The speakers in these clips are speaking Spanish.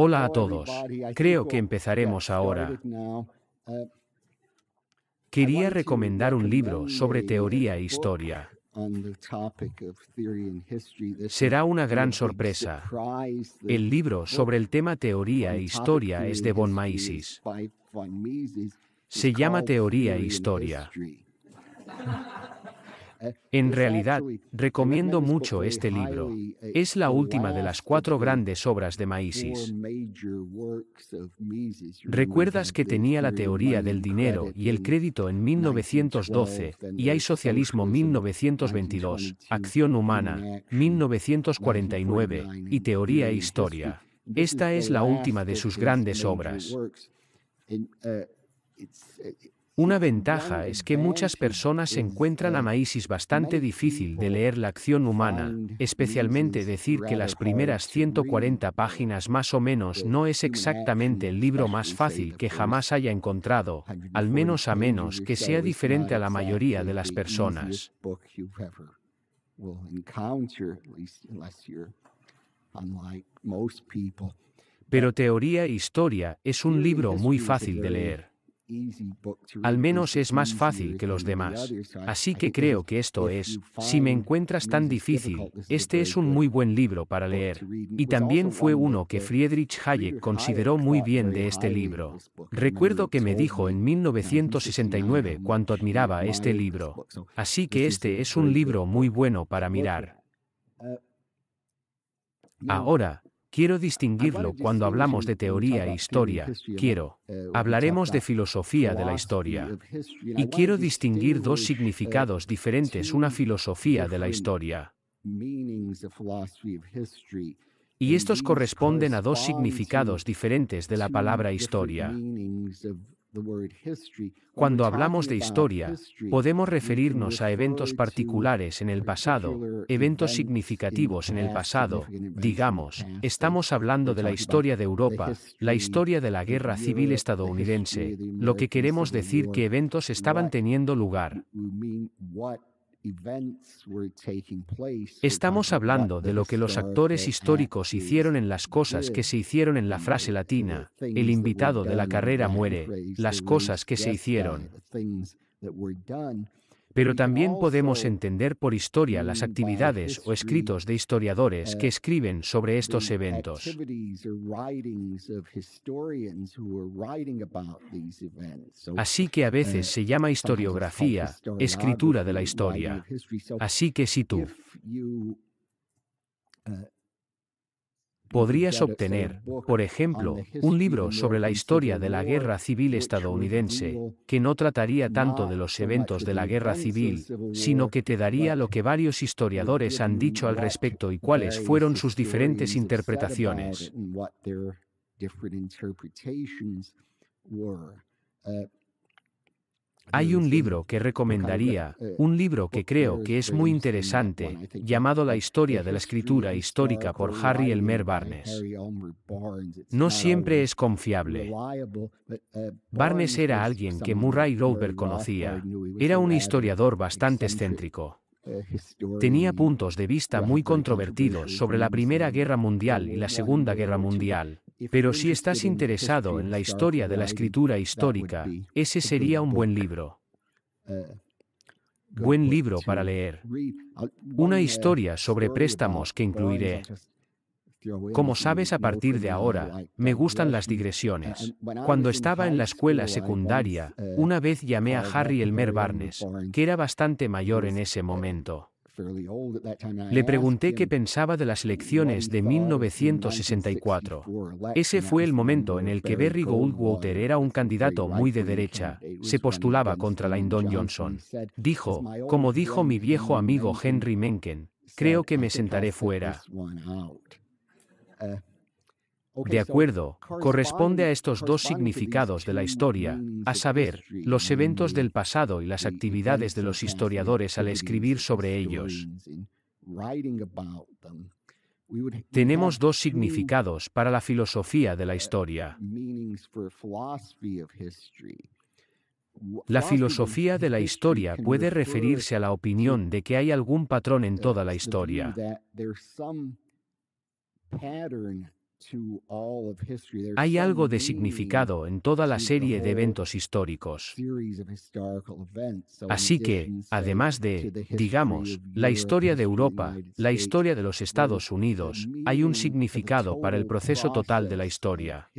Hola a todos. Creo que empezaremos ahora. Uh, Quería recomendar un libro sobre teoría e historia. Será una gran sorpresa. El libro sobre el tema teoría e historia es de Von Mises. Se llama Teoría e Historia. En realidad, recomiendo mucho este libro. Eh, es la última de las cuatro grandes obras de Maísis. Recuerdas que tenía la teoría del dinero y el crédito en 1912, y hay socialismo 1922, acción humana 1949, y teoría e historia. Esta es la última de sus grandes obras. Uh, una ventaja es que muchas personas encuentran a Maísis bastante difícil de leer la acción humana, especialmente decir que las primeras 140 páginas más o menos no es exactamente el libro más fácil que jamás haya encontrado, al menos a menos que sea diferente a la mayoría de las personas. Pero Teoría e Historia es un libro muy fácil de leer. Al menos es más fácil que los demás. Así que creo que esto es, si me encuentras tan difícil, este es un muy buen libro para leer. Y también fue uno que Friedrich Hayek consideró muy bien de este libro. Recuerdo que me dijo en 1969 cuánto admiraba este libro. Así que este es un libro muy bueno para mirar. Uh, Ahora, Quiero distinguirlo cuando hablamos de teoría e historia. Quiero. Eh, hablaremos de filosofía de la historia. Y quiero distinguir dos eh, significados diferentes. Una filosofía de la historia. Y estos corresponden a dos significados diferentes de la palabra historia. Cuando hablamos de historia, podemos referirnos a eventos particulares en el pasado, eventos significativos en el pasado, digamos, estamos hablando de la historia de Europa, la historia de la guerra civil estadounidense, lo que queremos decir que eventos estaban teniendo lugar. Estamos hablando de lo que los actores históricos hicieron en las cosas que se hicieron en la frase latina, el invitado de la carrera muere, las cosas que se hicieron. Pero también podemos entender por historia las mm, actividades o escritos de historiadores que eh, escriben sobre estos eventos. Así que a veces eh, se llama historiografía, escritura de la historia. Así que si tú podrías obtener, por ejemplo, un libro sobre la historia de la guerra civil estadounidense, que no trataría tanto de los eventos de la guerra civil, sino que te daría lo que varios historiadores han dicho al respecto y cuáles fueron sus diferentes interpretaciones. Hay eh, un libro que recomendaría, un libro que creo que es muy interesante, llamado La historia de la escritura histórica por Harry Elmer Barnes. No siempre es confiable. Uh, Barnes era alguien que Murray Rothbard conocía. Era un historiador bastante excéntrico. Uh, Tenía puntos de vista muy controvertidos sobre la Primera Guerra Mundial y la Segunda Guerra Mundial. Pero si estás interesado en la historia de la escritura histórica, ese sería un buen libro. Uh, buen libro para leer. Uh, una uh, historia sobre préstamos que incluiré. Como sabes a partir de ahora, me gustan las digresiones. Cuando estaba en la escuela secundaria, una vez llamé a Harry Elmer Barnes, que era bastante mayor en ese momento. Le pregunté qué pensaba de las elecciones de 1964. Ese fue el momento en el que Barry Goldwater era un candidato muy de derecha. Se postulaba contra Lyndon Johnson. Dijo, como dijo mi viejo amigo Henry Mencken, creo que me sentaré fuera. De acuerdo, corresponde a estos dos significados de la historia, a saber, los eventos del pasado y las actividades de los historiadores al escribir sobre ellos. Tenemos dos significados para la filosofía de la historia. La filosofía de la historia puede referirse a la opinión de que hay algún patrón en toda la historia. Hay algo de significado en toda la serie de eventos históricos. Así que, además de, digamos, la historia de Europa, la historia de los Estados Unidos, hay un significado para el proceso total de la historia.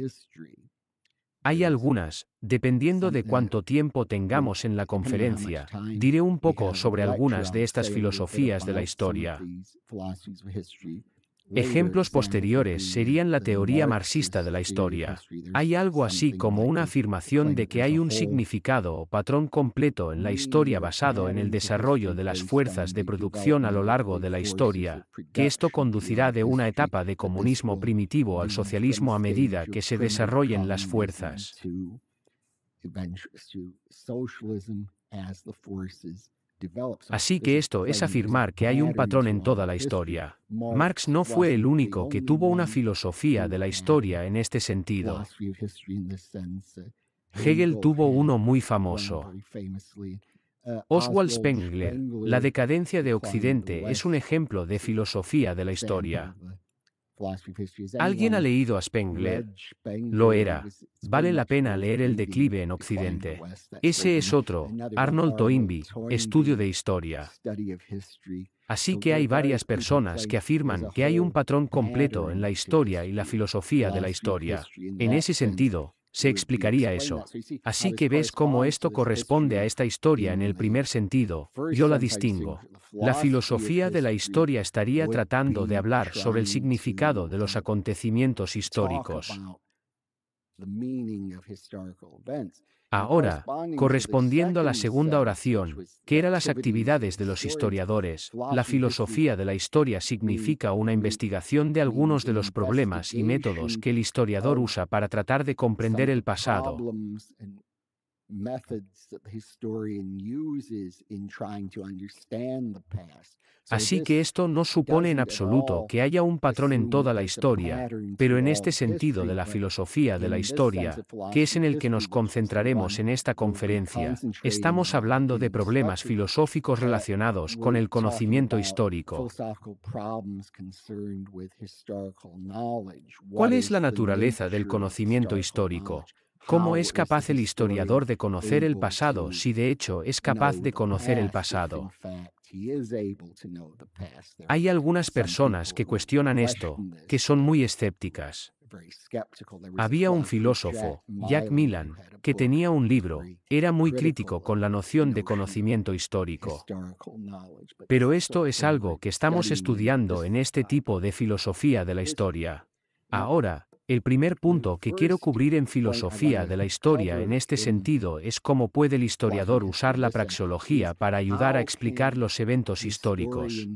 Hay algunas, dependiendo de cuánto tiempo tengamos en la conferencia, diré un poco sobre algunas de estas filosofías de la historia. Ejemplos posteriores serían la teoría marxista de la historia. Hay algo así como una afirmación de que hay un significado o patrón completo en la historia basado en el desarrollo de las fuerzas de producción a lo largo de la historia, que esto conducirá de una etapa de comunismo primitivo al socialismo a medida que se desarrollen las fuerzas. Así que esto es afirmar que hay un patrón en toda la historia. Marx no fue el único que tuvo una filosofía de la historia en este sentido. Hegel tuvo uno muy famoso. Uh, Oswald Spengler, La decadencia de Occidente es un ejemplo de filosofía de la historia. ¿Alguien ha leído a Spengler? Lo era. Vale la pena leer El declive en Occidente. Ese es otro, Arnold Toynbee, Estudio de Historia. Así que hay varias personas que afirman que hay un patrón completo en la historia y la filosofía de la historia. En ese sentido, se explicaría eso. Así que ves cómo esto este corresponde a esta historia en el primer sentido, yo la distingo. La filosofía de la historia estaría tratando de hablar sobre el significado de los acontecimientos históricos. Ahora, correspondiendo a la segunda oración, que eran las actividades de los historiadores, la filosofía de la historia significa una investigación de algunos de los problemas y métodos que el historiador usa para tratar de comprender el pasado. Así que esto no supone en absoluto que haya un patrón en toda la historia, pero en este sentido de la filosofía de la historia, que es en el que nos concentraremos en esta conferencia, estamos hablando de problemas filosóficos relacionados con el conocimiento histórico. ¿Cuál es la naturaleza del conocimiento histórico? ¿Cómo es pues, capaz el historiador de conocer el pasado si de hecho es capaz de conocer el pasado? Hay algunas personas que cuestionan esto, que son muy escépticas. Había un filósofo, Jack Milan, que tenía un libro, era muy crítico con la noción de conocimiento histórico. Pero esto es algo que estamos estudiando en este tipo de filosofía de la historia. Ahora, el primer punto que quiero cubrir en filosofía de la historia en este sentido es cómo puede el historiador usar la praxeología para ayudar a explicar los eventos históricos.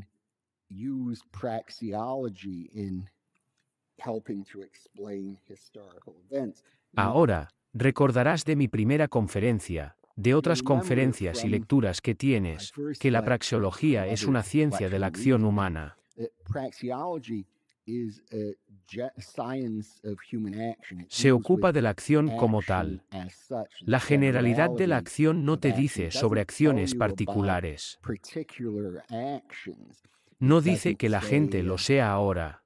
Ahora, recordarás de mi primera conferencia, de otras conferencias y lecturas que tienes, que la praxeología es una ciencia de la acción humana. Eh, Se ocupa de la acción como tal. La generalidad de la acción no te dice sobre acciones particulares. No dice que la gente lo sea ahora.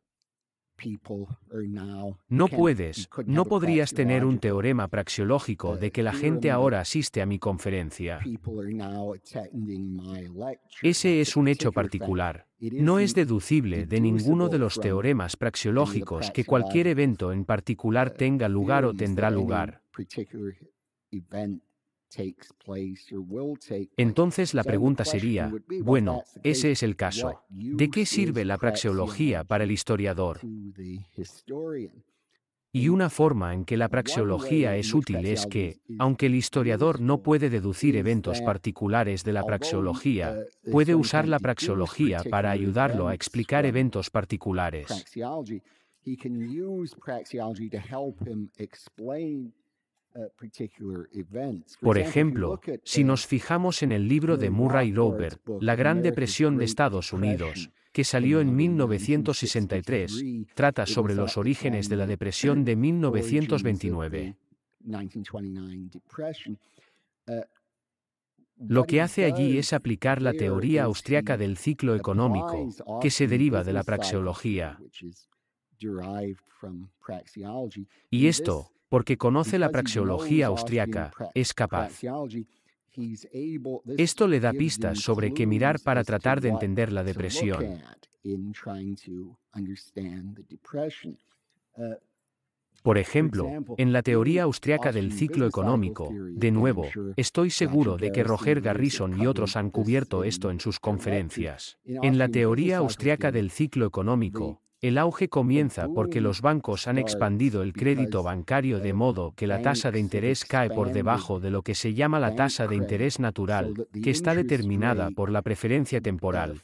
No puedes, no podrías tener un teorema praxiológico de que la gente ahora asiste a mi conferencia. Ese es un hecho particular. No es deducible de ninguno de los teoremas praxiológicos que cualquier evento en particular tenga lugar o tendrá lugar. Entonces la pregunta sería, bueno, ese es el caso. ¿De qué sirve la praxeología para el historiador? Y una forma en que la praxeología es útil es que, aunque el historiador no puede deducir eventos particulares de la praxeología, uh, puede usar la praxeología para ayudarlo a explicar eventos particulares. Uh, Por ejemplo, si nos fijamos en el libro de Murray Rothbard, La Gran Depresión de Estados Unidos, que salió en 1963, trata sobre los orígenes de la depresión de 1929. Uh, Lo que hace allí es aplicar la teoría austriaca del ciclo económico, que se deriva de la praxeología. Y esto, porque conoce la praxeología austriaca, es capaz. Esto le da pistas sobre qué mirar para tratar de entender la depresión. Uh, Por ejemplo, en la teoría austriaca del ciclo económico, de nuevo, estoy seguro de que Roger Garrison y otros han cubierto esto en sus conferencias. En la teoría austriaca del ciclo económico, el auge comienza porque los bancos han expandido el crédito bancario de modo que la tasa de interés cae por debajo de lo que se llama la tasa de interés natural, que está determinada por la preferencia temporal.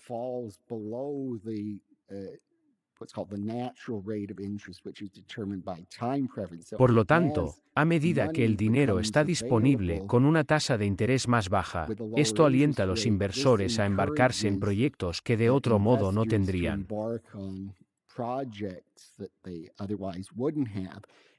Por lo tanto, a medida que el dinero está disponible con una tasa de interés más baja, esto alienta a los inversores a embarcarse en proyectos que de otro modo no tendrían.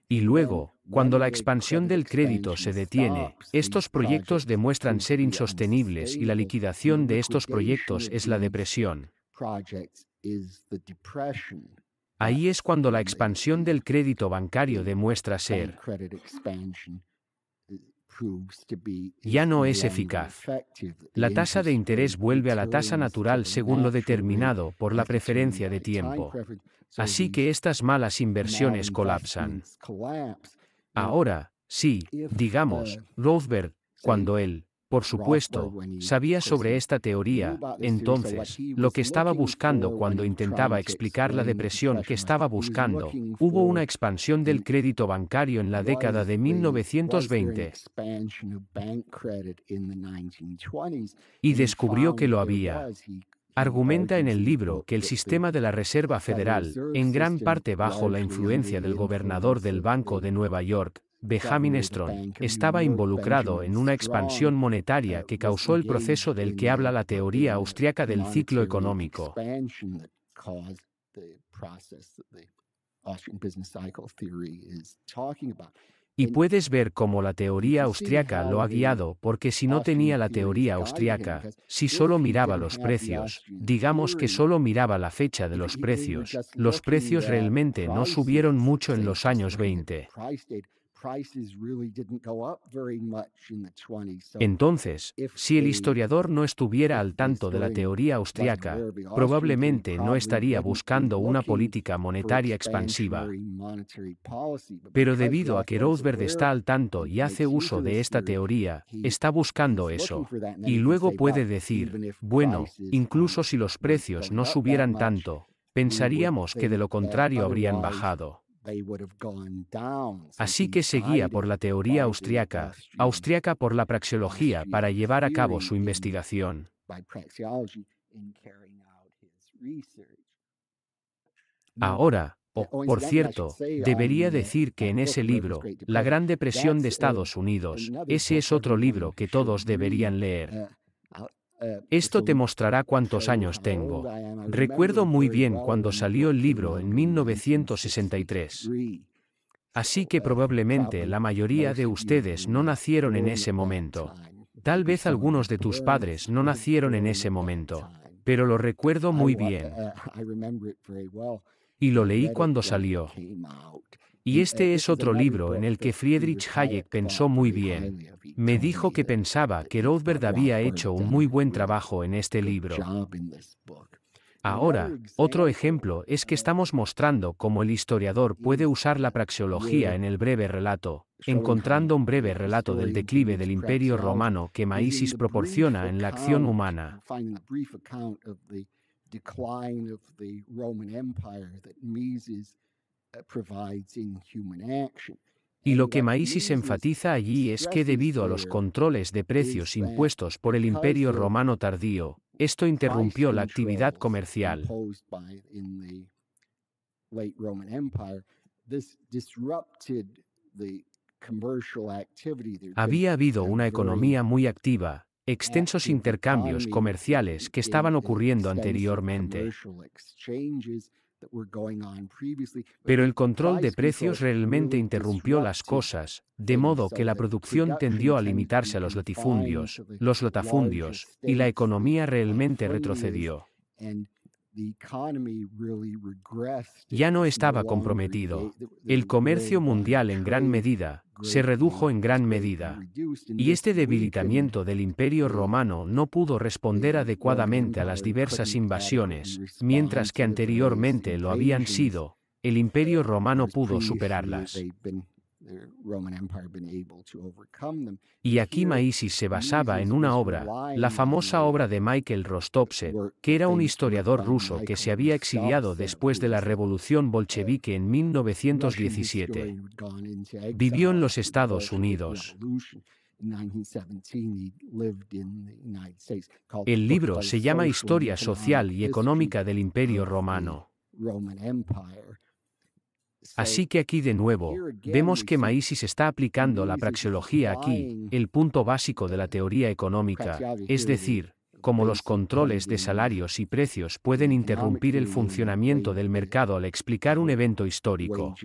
Y luego, cuando la expansión del crédito se detiene, estos proyectos demuestran ser insostenibles y la liquidación de estos proyectos es la depresión. Ahí es cuando la expansión del crédito bancario demuestra ser ya no es eficaz. La tasa de interés vuelve a la tasa natural según lo determinado por la preferencia de tiempo. Así que estas malas inversiones colapsan. Ahora, sí, digamos, Rothberg, cuando él por supuesto, sabía sobre esta teoría, entonces, lo que estaba buscando cuando intentaba explicar la depresión que estaba buscando, hubo una expansión del crédito bancario en la década de 1920 y descubrió que lo había. Argumenta en el libro que el sistema de la Reserva Federal, en gran parte bajo la influencia del gobernador del Banco de Nueva York, Benjamin Strong estaba involucrado en una expansión monetaria que causó el proceso del que habla la teoría austriaca del ciclo económico. Y puedes ver cómo la teoría austriaca lo ha guiado, porque si no tenía la teoría austriaca, si solo miraba los precios, digamos que solo miraba la fecha de los precios, los precios realmente no subieron mucho en los años 20. Entonces, si el historiador no estuviera al tanto de la teoría austriaca, probablemente no estaría buscando una política monetaria expansiva. Pero debido a que Rothbard está al tanto y hace uso de esta teoría, está buscando eso. Y luego puede decir, bueno, incluso si los precios no subieran tanto, pensaríamos que de lo contrario habrían bajado. Así que seguía por la teoría austriaca, austriaca por la praxeología para llevar a cabo su investigación. Ahora, o, oh, por cierto, debería decir que en ese libro, La Gran Depresión de Estados Unidos, ese es otro libro que todos deberían leer. Uh, esto te mostrará cuántos años tengo. Recuerdo muy bien cuando salió el libro en 1963. Así que probablemente la mayoría de ustedes no nacieron en ese momento. Tal vez algunos de tus padres no nacieron en ese momento. Pero lo recuerdo muy bien. Y lo leí cuando salió. Y este es este otro libro en el que Friedrich Hayek pensó muy bien. Me dijo que pensaba que Rothbard había hecho un muy buen trabajo en este libro. Ahora, otro ejemplo es que estamos mostrando cómo el historiador puede usar la praxeología en el breve relato, encontrando un breve relato del declive del imperio romano que Maísis proporciona en la acción humana. Eh, y lo que Maísis enfatiza allí es que debido a los controles de precios impuestos por el Imperio Romano tardío, esto interrumpió la actividad comercial. Había habido una economía muy activa, extensos intercambios comerciales que estaban ocurriendo anteriormente. Pero el control de precios realmente interrumpió las cosas, de modo que la producción tendió a limitarse a los latifundios, los lotafundios, y la economía realmente retrocedió ya no estaba comprometido. El comercio mundial en gran medida se redujo en gran medida, y este debilitamiento del imperio romano no pudo responder adecuadamente a las diversas invasiones, mientras que anteriormente lo habían sido, el imperio romano pudo superarlas. Y aquí Maísis se basaba en una obra, la famosa obra de Michael Rostopse, que era un historiador ruso que se había exiliado después de la revolución bolchevique en 1917. Vivió en los Estados Unidos. El libro se llama Historia Social y Económica del Imperio Romano. Así que aquí de nuevo, vemos que Maísis está aplicando la praxeología aquí, el punto básico de la teoría económica, es decir, cómo los controles de salarios y precios pueden interrumpir el funcionamiento del mercado al explicar un evento histórico.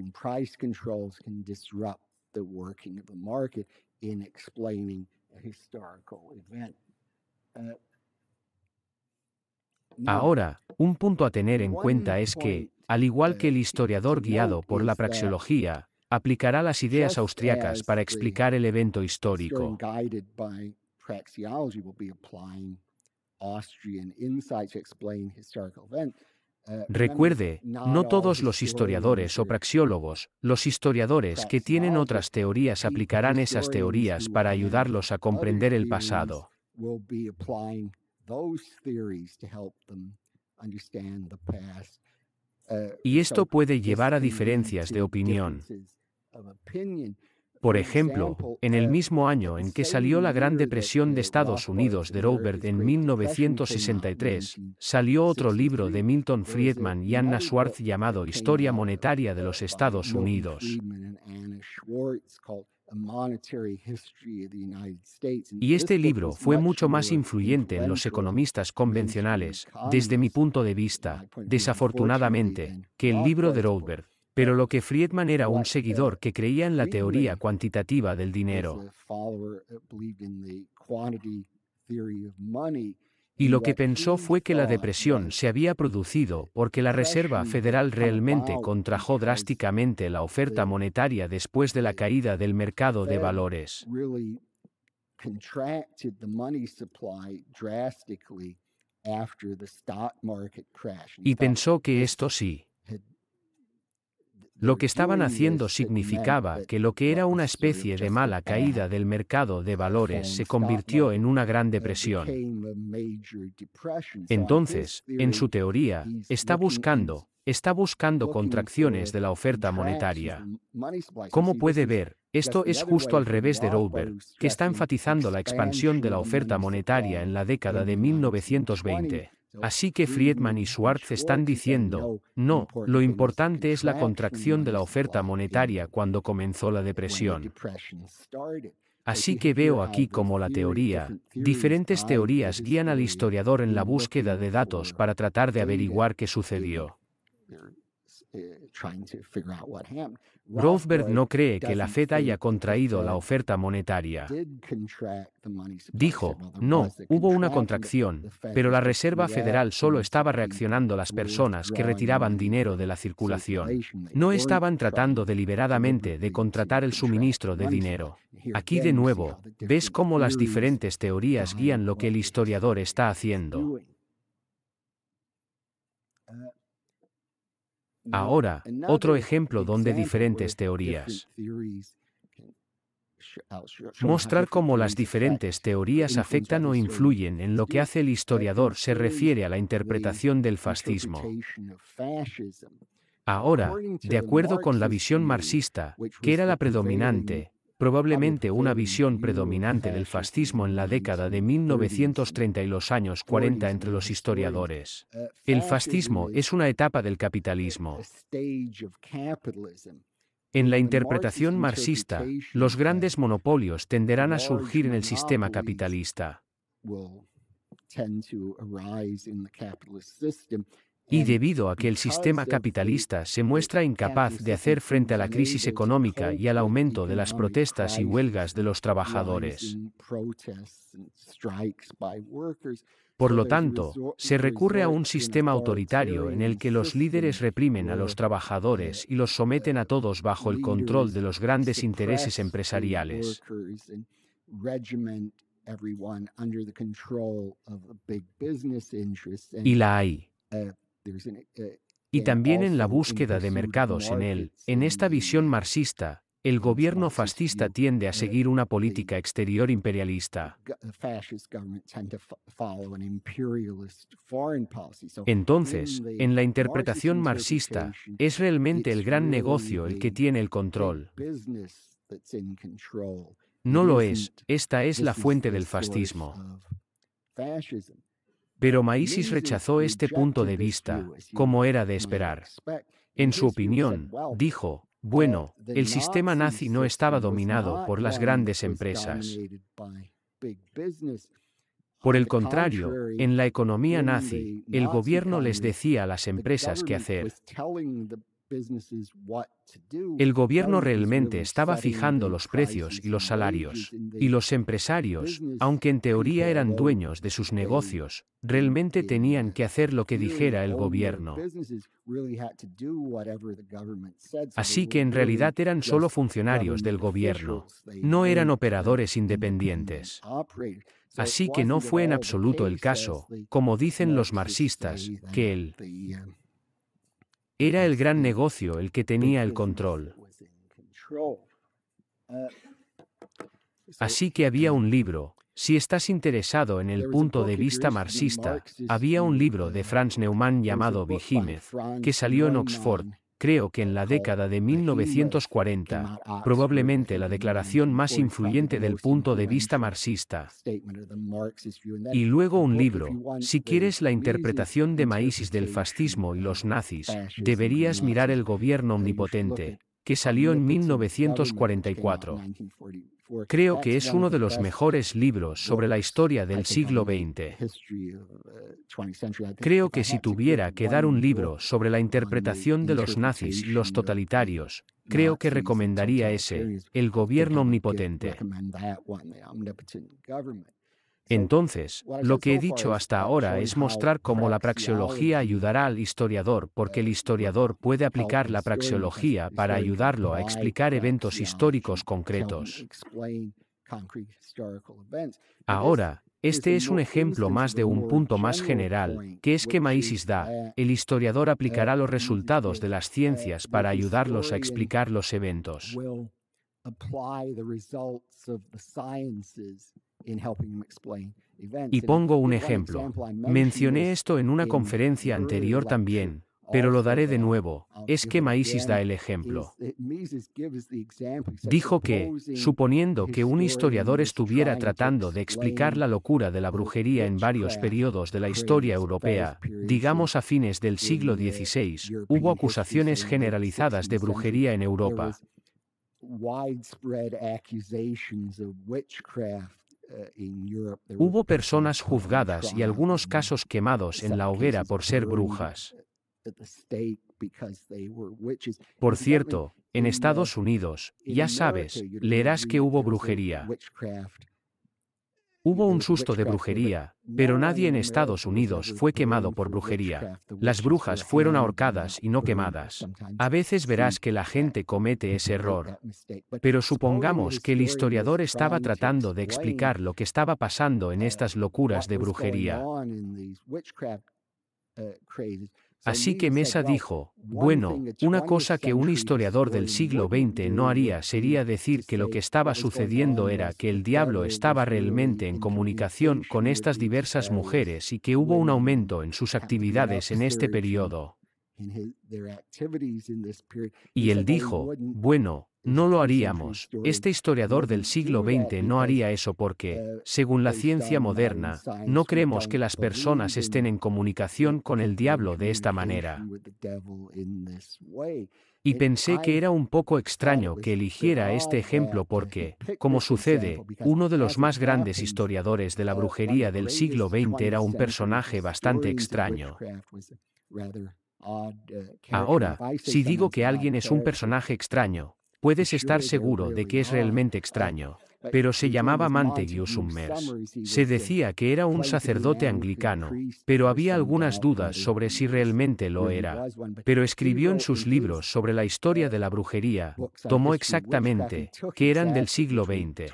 Ahora, un punto a tener en cuenta es que, al igual que el historiador guiado por la praxeología, aplicará las ideas austriacas para explicar el evento histórico. Uh, Recuerde, no todos los historiadores o praxiólogos, los historiadores que tienen otras teorías aplicarán esas teorías para ayudarlos a comprender el pasado. Y esto puede llevar a diferencias de opinión. Por ejemplo, en el uh, mismo año en que salió la Gran Depresión de Estados Unidos de Robert en 1963, salió otro libro de Milton Friedman y Anna Schwartz llamado Historia Monetaria de los Estados Unidos. Y este libro fue mucho más influyente en los economistas convencionales, desde mi punto de vista, desafortunadamente, que el libro de Rothbard. Pero lo que Friedman era un uh, seguidor que creía en la teoría cuantitativa del dinero y lo que pensó fue que la depresión se había producido porque la Reserva Federal realmente contrajo drásticamente la oferta monetaria después de la caída del mercado de valores. Y pensó que esto sí lo que estaban haciendo este significaba que lo que era una especie de mala caída del mercado de valores se convirtió en una gran depresión. Entonces, en su teoría, está buscando, está buscando contracciones de la oferta monetaria. Como puede ver, esto es justo al revés de Rothbard, que está enfatizando la expansión de la oferta monetaria en la década de 1920. Así que Friedman y Schwartz están diciendo, no, lo importante es la contracción de la oferta monetaria cuando comenzó la depresión. Así que veo aquí como la teoría, diferentes teorías guían al historiador en la búsqueda de datos para tratar de averiguar qué sucedió. Rothbard no cree que la Fed haya contraído la oferta monetaria. Dijo, no, hubo una contracción, pero la Reserva Federal solo estaba reaccionando a las personas que retiraban dinero de la circulación. No estaban tratando deliberadamente de contratar el suministro de dinero. Aquí de nuevo, ves cómo las diferentes teorías guían lo que el historiador está haciendo. Ahora, otro ejemplo donde uh, diferentes teorías Mostrar cómo las diferentes teorías afectan o influyen en lo que hace el historiador se refiere a la interpretación del fascismo. Ahora, de acuerdo con la visión marxista, que era la predominante, probablemente una visión predominante del fascismo en la década de 1930 y los años 40 entre los historiadores. El fascismo es una etapa del capitalismo. En la interpretación marxista, los grandes monopolios tenderán a surgir en el sistema capitalista. Y debido a que el sistema capitalista se muestra incapaz de hacer frente a la crisis económica y al aumento de las protestas y huelgas de los trabajadores. Por lo tanto, se recurre a un sistema autoritario en el que los líderes reprimen a los trabajadores y los someten a todos bajo el control de los grandes intereses empresariales. Y la hay. Eh, eh, y también en la búsqueda de mercados en él. En esta visión marxista, el gobierno fascista tiende a eh, seguir una política exterior imperialista. Entonces, en la interpretación marxista, es realmente el gran negocio el que tiene el control. No lo es, esta es la fuente del fascismo. Pero Maísis rechazó este punto de vista, como era de esperar. En su opinión, dijo, bueno, el sistema nazi no estaba dominado por las grandes empresas. Por el contrario, en la economía nazi, el gobierno les decía a las empresas qué hacer. El gobierno realmente estaba fijando los precios y los salarios, y los empresarios, aunque en teoría eran dueños de sus negocios, realmente tenían que hacer lo que dijera el gobierno. Así que en realidad eran solo funcionarios del gobierno, no eran operadores independientes. Así que no fue en absoluto el caso, como dicen los marxistas, que el um, era el gran negocio el que tenía el control. Así que había un libro, si estás interesado en el punto de vista marxista, había un libro de Franz Neumann llamado Vigímez, que salió en Oxford, Creo que en la década de 1940, probablemente la declaración más influyente del punto de vista marxista. Y luego un libro, si quieres la interpretación de Maísis del fascismo y los nazis, deberías mirar el gobierno omnipotente, que salió en 1944. Creo que es uno de los mejores libros sobre la historia del siglo XX. Uh, creo que si tuviera que dar un libro sobre la interpretación de los nazis los totalitarios, creo que recomendaría ese, El gobierno omnipotente. Entonces, lo que he dicho hasta ahora es mostrar cómo la praxeología ayudará al historiador porque el historiador puede aplicar la praxeología para ayudarlo a explicar eventos históricos concretos. Ahora, este es un ejemplo más de un punto más general, que es que Maísis da, el historiador aplicará los resultados de las ciencias para ayudarlos a explicar los eventos. Y pongo un ejemplo. Mencioné esto en una conferencia anterior también, pero lo daré de nuevo, es que Maísis da el ejemplo. Dijo que, suponiendo que un historiador estuviera tratando de explicar la locura de la brujería en varios periodos de la historia europea, digamos a fines del siglo XVI, hubo acusaciones generalizadas de brujería en Europa. Hubo personas juzgadas y algunos casos quemados en la hoguera por ser brujas. Por cierto, en uh, Estados Unidos, ya sabes, leerás que hubo brujería. Hubo un susto de brujería, pero nadie en Estados Unidos fue quemado por brujería. Las brujas fueron ahorcadas y no quemadas. A veces verás que la gente comete ese error. Pero supongamos que el historiador estaba tratando de explicar lo que estaba pasando en uh, estas locuras de brujería. Así que Mesa dijo, bueno, una cosa que un historiador del siglo XX no haría sería decir que lo que estaba sucediendo era que el diablo estaba realmente en comunicación con estas diversas mujeres y que hubo un aumento en sus actividades en este periodo. Y él dijo, bueno, no lo haríamos. Este historiador del siglo XX no haría eso porque, uh, según la ciencia moderna, no creemos que las personas estén en comunicación con el diablo de esta manera. Y pensé que era un poco extraño que eligiera este ejemplo porque, como sucede, uno de los más grandes historiadores de la uh, brujería del siglo XX era un personaje bastante extraño. Uh, Ahora, si digo que alguien es un personaje extraño, puedes estar seguro de que es realmente extraño. Pero se llamaba Montague Summers. Se decía que era un sacerdote anglicano, pero había algunas dudas sobre si realmente lo era. Pero escribió en sus libros sobre la historia de la brujería, tomó exactamente, que eran del siglo XX.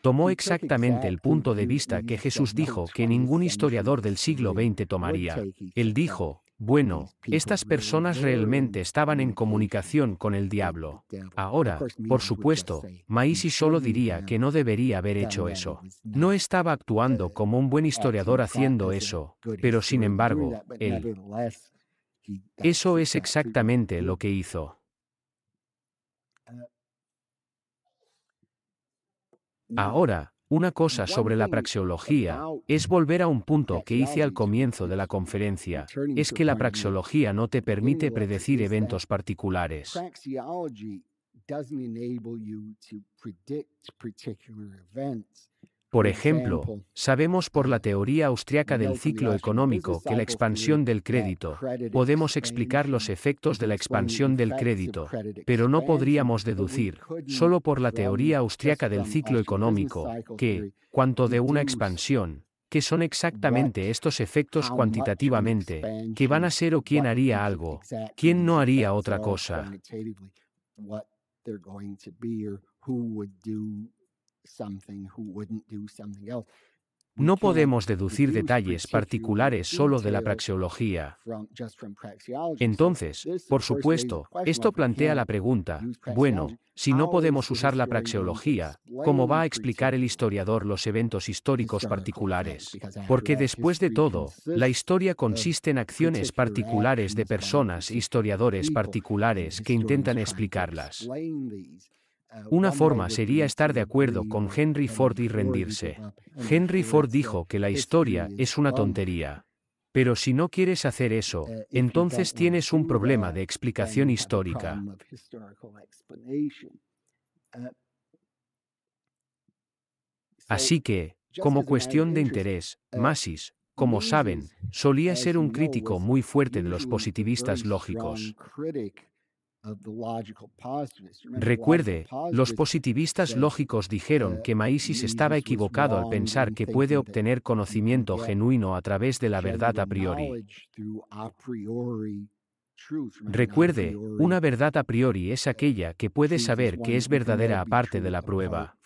Tomó exactamente el punto de vista que Jesús dijo que ningún historiador del siglo XX tomaría. Él dijo, bueno, estas personas realmente estaban en comunicación con el diablo. Ahora, por supuesto, Maisi solo diría que no debería haber hecho eso. No estaba actuando como un buen historiador haciendo eso, pero sin embargo, él... Eso es exactamente lo que hizo. Ahora, una cosa sobre la praxeología es volver a un punto que hice al comienzo de la conferencia, es que la praxeología no te permite predecir eventos particulares. Por ejemplo, sabemos por la teoría austriaca del ciclo económico que la expansión del crédito, podemos explicar los efectos de la expansión del crédito, pero no podríamos deducir, solo por la teoría austriaca del ciclo económico, que, cuanto de una expansión, que son exactamente estos efectos cuantitativamente, que van a ser o quién haría algo, quién no haría otra cosa. No podemos deducir detalles particulares solo de la praxeología. Entonces, por supuesto, esto plantea la pregunta, bueno, si no podemos usar la praxeología, ¿cómo va a explicar el historiador los eventos históricos particulares? Porque después de todo, la historia consiste en acciones particulares de personas, historiadores particulares que intentan explicarlas. Una forma sería estar de acuerdo con Henry Ford y rendirse. Henry Ford dijo que la historia es una tontería. Pero si no quieres hacer eso, eh, entonces tienes un problema de explicación histórica. Uh, Así que, como cuestión de interés, uh, Masis, como saben, solía ser un crítico muy fuerte de los positivistas lógicos. Recuerde, los positivistas lógicos dijeron que Maísis estaba equivocado al pensar que puede obtener conocimiento genuino a través de la verdad a priori. Recuerde, una verdad a priori es aquella que puede saber que es verdadera aparte de la prueba.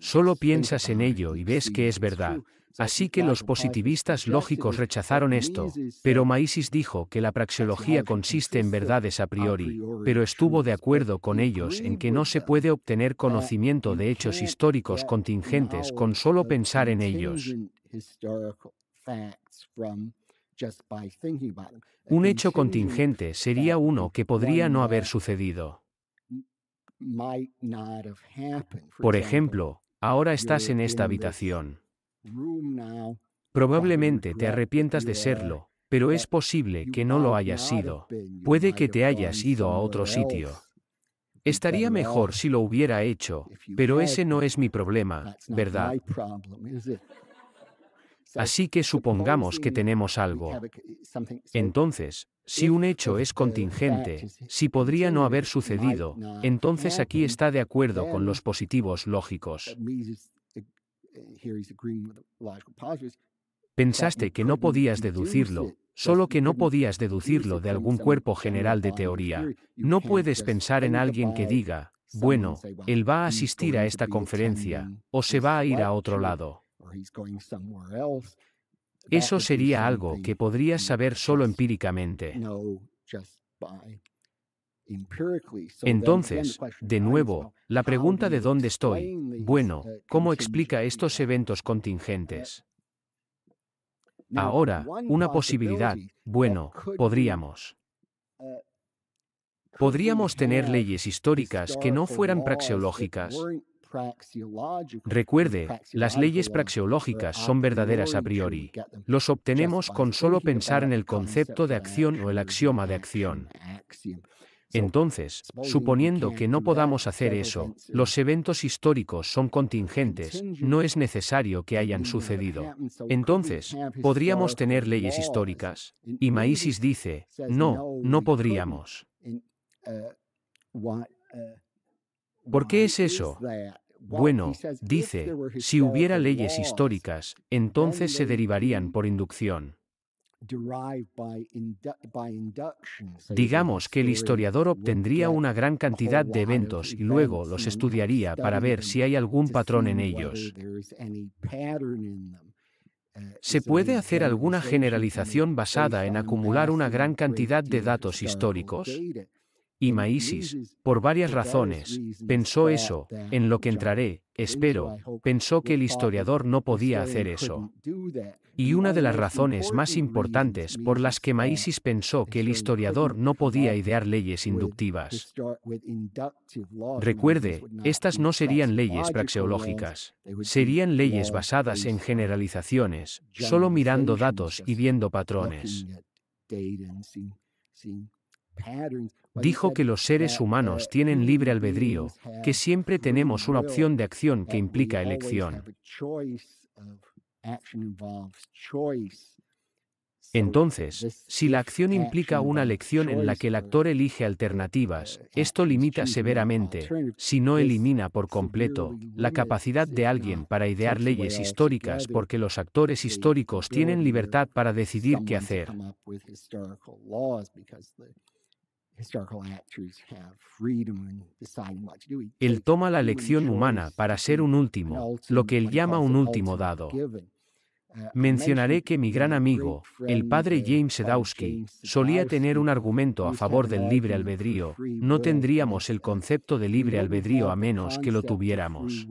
Solo piensas en ello y ves que es verdad, Así que los positivistas lógicos rechazaron esto, pero Maísis dijo que la praxeología consiste en verdades a priori, pero estuvo de acuerdo con ellos en que no se puede obtener conocimiento de hechos históricos contingentes con solo pensar en ellos. Un hecho contingente sería uno que podría no haber sucedido. Por ejemplo, ahora estás en esta habitación. Probablemente te arrepientas de serlo, pero es posible que no lo hayas sido. Puede que te hayas ido a otro sitio. Estaría mejor si lo hubiera hecho, pero ese no es mi problema, ¿verdad? Así que supongamos que tenemos algo. Entonces, si un hecho es uh, contingente, si podría no haber sucedido, entonces aquí está de acuerdo con los positivos lógicos. Eh, Pensaste que no podías deducirlo, solo que no podías deducirlo de algún cuerpo general de teoría. No puedes pensar en alguien que diga, bueno, él va a asistir a esta conferencia, o se va a ir a otro lado. Eso sería algo que podrías saber solo empíricamente. Entonces, de nuevo, la pregunta de dónde estoy, uh, bueno, ¿cómo explica estos eventos contingentes? Ahora, una posibilidad, bueno, podríamos. Uh, podríamos tener leyes históricas que no fueran praxeológicas. Recuerde, las leyes praxeológicas son verdaderas a priori. Los obtenemos con solo pensar en el concepto de acción o el axioma de acción. Entonces, suponiendo que no podamos hacer eso, los eventos históricos son contingentes, no es necesario que hayan sucedido. Entonces, podríamos tener leyes históricas. Y Maísis dice, no, no podríamos. Uh, uh, ¿Por qué es eso? Bueno, dice, si hubiera leyes históricas, entonces se derivarían por inducción. Digamos que el historiador obtendría una gran cantidad de eventos y luego los estudiaría para ver si hay algún patrón en ellos. Eh, Se puede hacer alguna generalización basada en acumular una gran cantidad de datos históricos y Maísis, por varias razones, pensó eso, en lo que entraré, espero, pensó que el historiador no podía hacer eso. Y una de las razones más importantes por las que Maísis pensó que el historiador no podía idear leyes inductivas. Recuerde, estas no serían leyes praxeológicas, serían leyes basadas en generalizaciones, solo mirando datos y viendo patrones dijo que los seres humanos tienen libre albedrío, que siempre tenemos una opción de acción que implica elección. Entonces, si la acción implica una elección en la que el actor elige alternativas, esto limita severamente, si no elimina por completo, la capacidad de alguien para idear leyes históricas porque los actores históricos tienen libertad para decidir qué hacer. Él toma la lección humana para ser un último, lo que él llama un último dado. Uh, Mencionaré que mi gran amigo, el padre James uh, Sedowski, solía tener un argumento a favor del libre albedrío. No tendríamos el concepto de libre albedrío a menos que lo tuviéramos.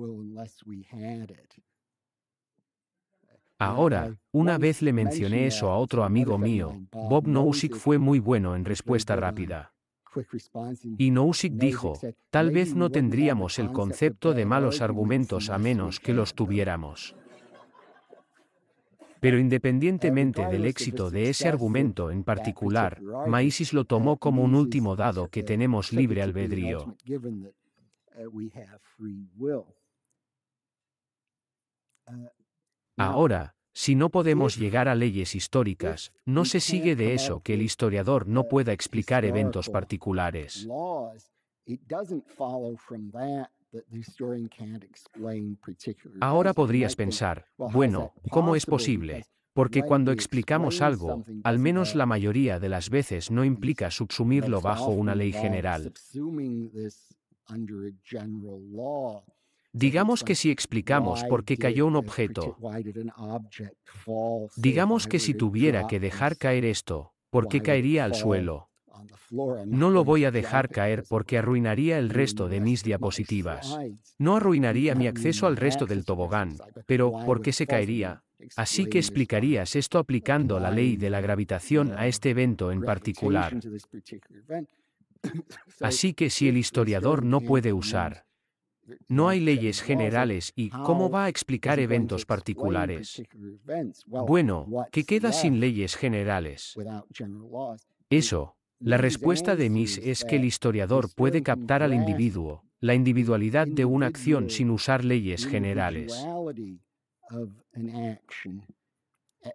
Ahora, una vez le mencioné eso a otro amigo mío, Bob Nozick fue muy bueno en respuesta rápida. Y Nozick dijo, tal vez no tendríamos el concepto de malos argumentos a menos que los tuviéramos. Pero independientemente del éxito de ese argumento en particular, Maísis lo tomó como un último dado que tenemos libre albedrío. Ahora, si no podemos llegar a leyes históricas, no se sigue de eso que el historiador no pueda explicar eventos particulares. Ahora podrías pensar, bueno, ¿cómo es posible? Porque cuando explicamos algo, al menos la mayoría de las veces no implica subsumirlo bajo una ley general. Digamos que si explicamos por qué cayó un objeto, digamos que si tuviera que dejar caer esto, ¿por qué caería al suelo? No lo voy a dejar caer porque arruinaría el resto de mis diapositivas. No arruinaría mi acceso al resto del tobogán, pero ¿por qué se caería? Así que explicarías esto aplicando la ley de la gravitación a este evento en particular. Así que si el historiador no puede usar no hay leyes generales y ¿cómo va a explicar eventos particulares? Bueno, ¿qué queda sin leyes generales. Eso, la respuesta de Miss es que el historiador puede captar al individuo, la individualidad de una acción sin usar leyes generales. Eh,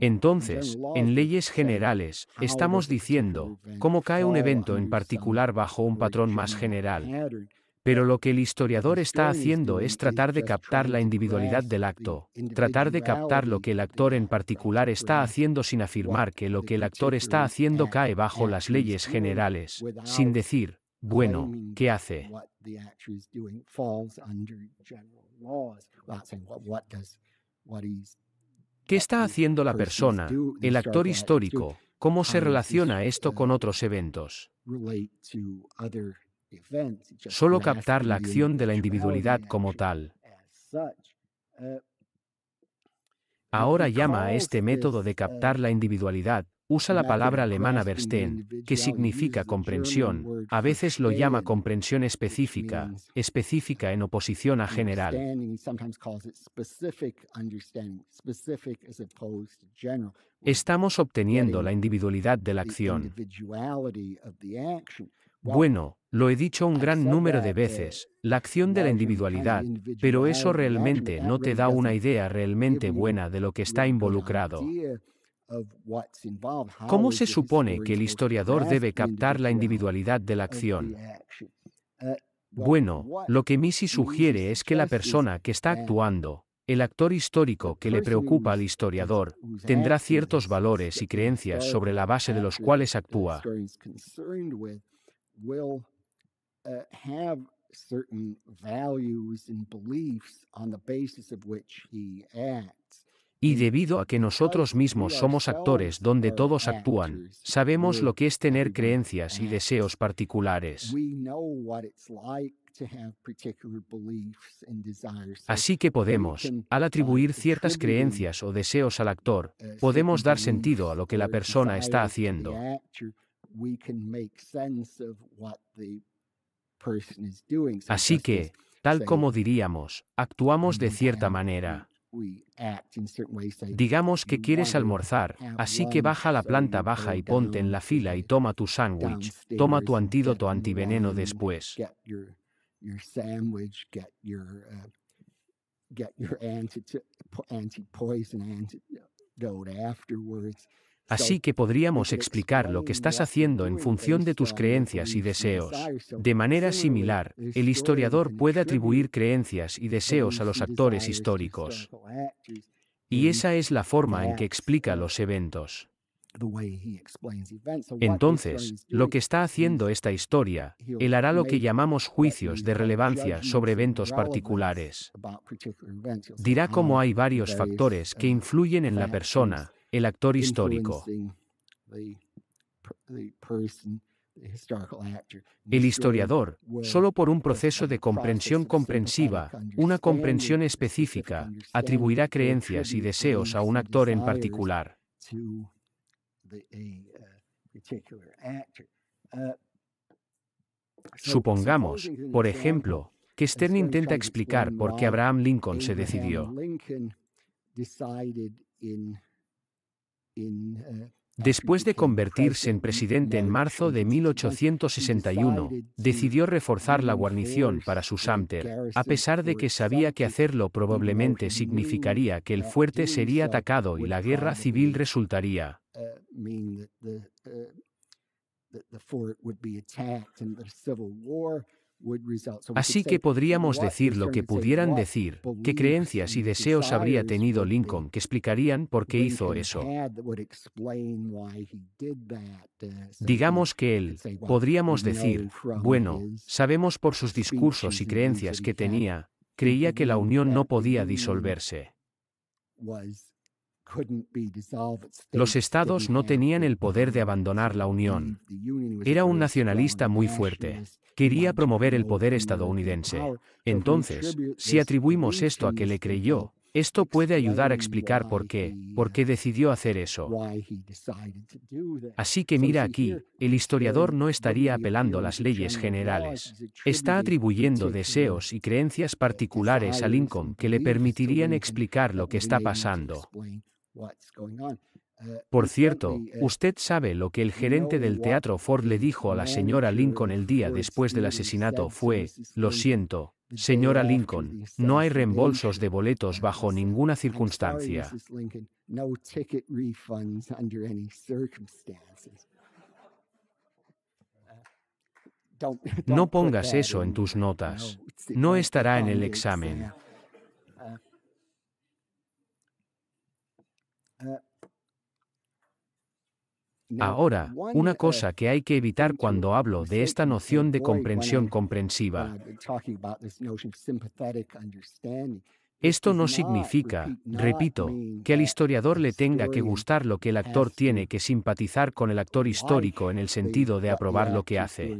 Entonces, en leyes generales, estamos diciendo cómo cae un evento en particular bajo un patrón más general. Pero lo que el historiador está haciendo es tratar de captar la individualidad del acto, tratar de captar lo que el actor en particular está haciendo sin afirmar que lo que el actor está haciendo cae bajo las leyes generales, sin decir, bueno, ¿qué hace? ¿Qué está haciendo la persona, el actor histórico? ¿Cómo se relaciona esto con otros eventos? Solo captar la acción de la individualidad como tal. Uh, Ahora llama a este método de uh, captar la individualidad usa la palabra alemana verstehen, que significa comprensión, a veces lo llama comprensión específica, específica en oposición a general. Estamos obteniendo la individualidad de la acción. Bueno, lo he dicho un gran número de veces, la acción de la individualidad, pero eso realmente no te da una idea realmente buena de lo que está involucrado. ¿Cómo se supone que el historiador debe captar la individualidad de la acción? Uh, bueno, lo que Missy sugiere es que la persona que está actuando, el actor histórico que le preocupa al historiador, tendrá ciertos valores y creencias sobre la base de los cuales actúa. Y debido a que nosotros mismos somos actores donde todos actúan, sabemos lo que es tener creencias y deseos particulares. Así que podemos, al uh, atribuir ciertas creencias o deseos al actor, uh, podemos dar sentido a lo que la persona está haciendo. Así que, tal como diríamos, actuamos de cierta manera. Digamos que quieres almorzar, así que baja a la planta baja y ponte en la fila y toma tu sándwich, toma tu antídoto antiveneno después. Así que podríamos explicar lo que estás haciendo en función de tus creencias y deseos. De manera similar, el historiador puede atribuir creencias y deseos a los actores históricos. Y esa es la forma en que explica los eventos. Entonces, lo que está haciendo esta historia, él hará lo que llamamos juicios de relevancia sobre eventos particulares. Dirá cómo hay varios factores que influyen en la persona, el actor histórico. El historiador, solo por un proceso de comprensión comprensiva, una comprensión específica, atribuirá creencias y deseos a un actor en particular. Uh, uh, Supongamos, por ejemplo, que Stern intenta explicar por qué Abraham Lincoln se decidió. Eh, Después de convertirse en presidente en marzo de 1861, decidió reforzar la guarnición para su samter, a pesar de que sabía que hacerlo probablemente significaría que el fuerte sería atacado y la guerra civil resultaría. Así que podríamos decir lo que pudieran decir, qué creencias y deseos habría tenido Lincoln que explicarían por qué hizo eso. Uh, Digamos que él, podríamos decir, bueno, sabemos por sus discursos y creencias que tenía, creía que la Unión no podía disolverse. Los estados no tenían el poder de abandonar la Unión. Era un nacionalista muy fuerte. Quería promover el poder estadounidense. Entonces, si atribuimos esto a que le creyó, esto puede ayudar a explicar por qué, uh, por qué decidió hacer eso. Así que mira aquí, el historiador no estaría apelando a las leyes generales. Está atribuyendo deseos y creencias particulares a Lincoln que le permitirían explicar lo que está pasando. Eh, Por cierto, usted sabe lo que el gerente del teatro Ford le dijo a la señora Lincoln el día después del asesinato fue, lo siento, señora Lincoln, no hay reembolsos de boletos bajo ninguna circunstancia. No pongas eso en tus notas. No estará en el examen. Ah, Ahora, una uh, cosa que hay que evitar cuando hablo de esta noción de comprensión comprensiva. Uh, Esto no significa, repito, que al historiador le tenga que gustar lo que el actor tiene que simpatizar con el actor histórico en el sentido de aprobar lo que hace.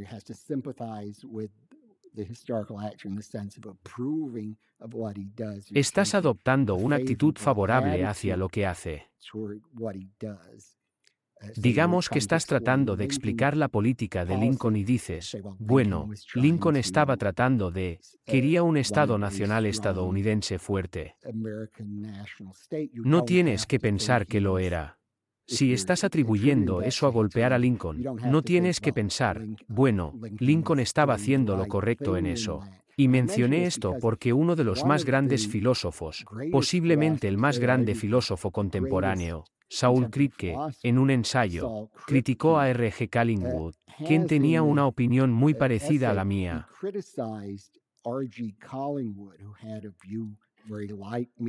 Estás adoptando una actitud favorable hacia lo que hace. Uh, Digamos que estás tratando de explicar la política de Lincoln y dices, bueno, Lincoln estaba tratando de, uh, quería un Estado nacional estadounidense fuerte. No tienes que pensar que lo era. Si estás atribuyendo eso a golpear a Lincoln, no tienes que pensar, bueno, Lincoln estaba haciendo lo correcto en eso. Y mencioné esto porque uno de los más grandes filósofos, posiblemente el más grande filósofo contemporáneo, Saul Kripke, en un ensayo, criticó a R.G. Collingwood, quien tenía una opinión muy parecida a la mía.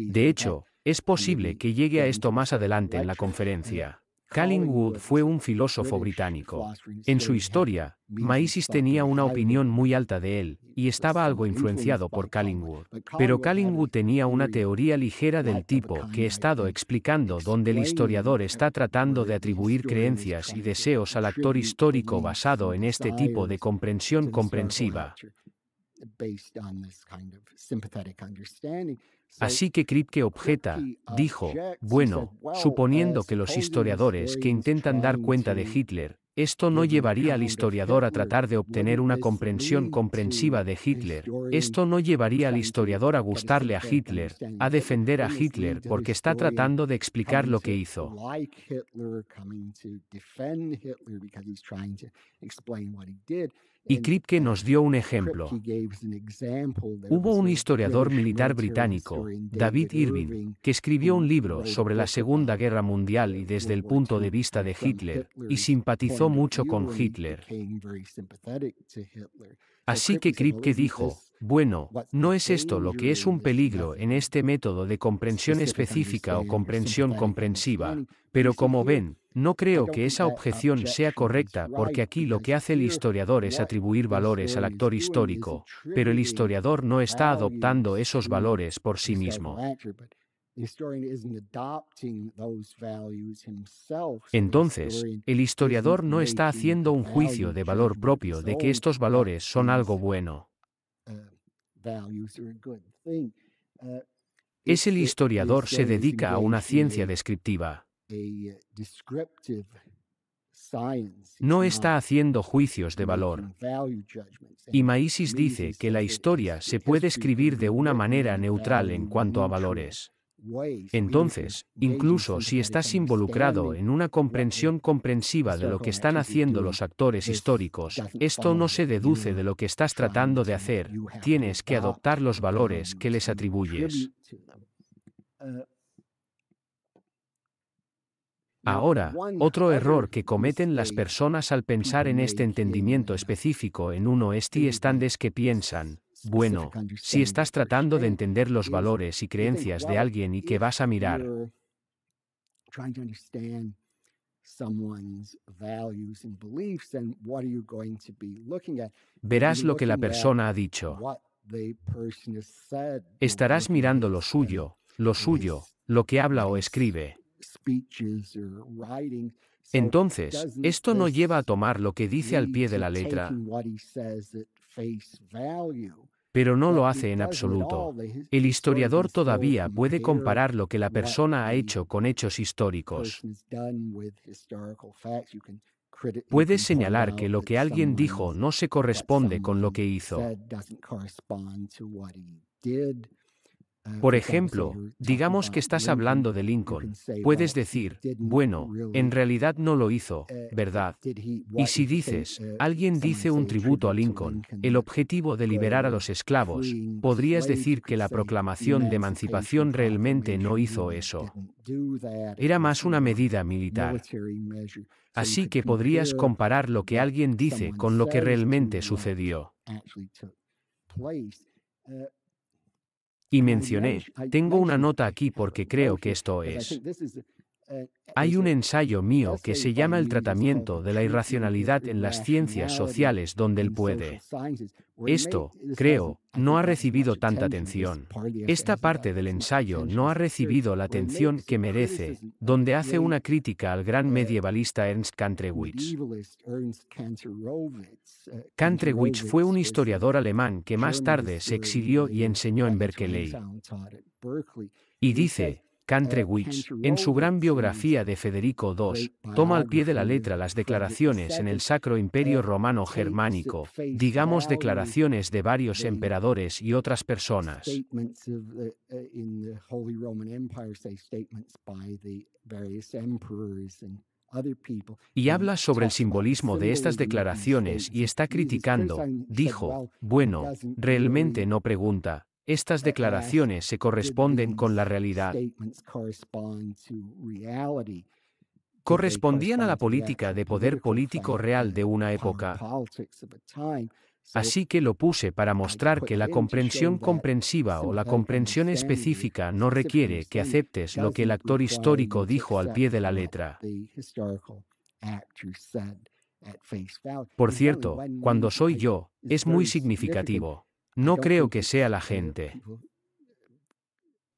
De hecho, es posible que llegue a esto más adelante en la conferencia. Collingwood fue un filósofo británico. En su historia, Maísis tenía una opinión muy alta de él, y estaba algo influenciado por Collingwood. Pero Collingwood tenía una teoría ligera del tipo que he estado explicando donde el historiador está tratando de atribuir creencias y deseos al actor histórico basado en este tipo de comprensión comprensiva. Así que Kripke objeta, uh, dijo, bueno, suponiendo que los historiadores que intentan dar cuenta de Hitler, esto no llevaría al historiador a tratar de obtener una comprensión comprensiva de Hitler, esto no llevaría al historiador a gustarle a Hitler, a defender a Hitler porque está tratando de explicar lo que hizo. Y Kripke nos dio un ejemplo. Hubo un historiador militar británico, David Irving, que escribió un libro sobre la Segunda Guerra Mundial y desde el punto de vista de Hitler, y simpatizó mucho con Hitler. Así que Kripke dijo, bueno, no es esto lo que es un peligro en este método de comprensión específica o comprensión comprensiva, pero como ven, no creo que esa objeción sea correcta porque aquí lo que hace el historiador es atribuir valores al actor histórico, pero el historiador no está adoptando esos valores por sí mismo. Entonces, el historiador no está haciendo un juicio de valor propio de que estos valores son algo bueno. Uh, uh, es el historiador se dedica a una ciencia descriptiva. Uh, no está haciendo juicios de valor. Y Maísis dice que la historia se puede escribir de una manera neutral en cuanto a valores. Entonces, incluso si estás involucrado en una comprensión comprensiva de lo que están haciendo los actores históricos, esto no se deduce de lo que estás tratando de hacer, tienes que adoptar los valores que les atribuyes. Uh, Ahora, otro error que cometen las personas al pensar en este entendimiento específico en uno es ti están que piensan, bueno, si estás tratando de entender los valores y creencias de alguien y que vas a mirar, verás lo que la persona ha dicho. Estarás mirando lo suyo, lo suyo, lo que habla o escribe. Entonces, esto no lleva a tomar lo que dice al pie de la letra, pero no lo hace en absoluto. El historiador todavía puede comparar lo que la persona ha hecho con hechos históricos. Puede señalar que lo que alguien dijo no se corresponde con lo que hizo. Ah, Por ejemplo, ah, digamos que estás hablando de Lincoln. Puedes decir, bueno, en realidad no lo hizo, eh, eh, ¿verdad? Y si dices, eh, alguien dice un tributo a Lincoln, el objetivo de liberar a los esclavos, podrías decir que la proclamación de emancipación realmente no hizo eso. Era más una medida militar. Así que podrías comparar lo que alguien dice con lo que realmente sucedió. Y mencioné, tengo una nota aquí porque creo que esto es hay un ensayo mío que se llama El tratamiento de la irracionalidad en las ciencias sociales donde él puede. Esto, creo, no ha recibido tanta atención. Esta parte del ensayo no ha recibido la atención que merece, donde hace una crítica al gran medievalista Ernst Kantrewitz. Kantrewitz fue un historiador alemán que más tarde se exilió y enseñó en Berkeley. Y dice, Cantrewicz, en su gran biografía de Federico II, toma al pie de la letra las declaraciones en el Sacro Imperio Romano Germánico, digamos declaraciones de varios emperadores y otras personas. Y habla sobre el simbolismo de estas declaraciones y está criticando, dijo, bueno, realmente no pregunta, estas declaraciones se corresponden con la realidad. Correspondían a la política de poder político real de una época. Así que lo puse para mostrar que la comprensión comprensiva o la comprensión específica no requiere que aceptes lo que el actor histórico dijo al pie de la letra. Por cierto, cuando soy yo, es muy significativo. No creo que sea la gente.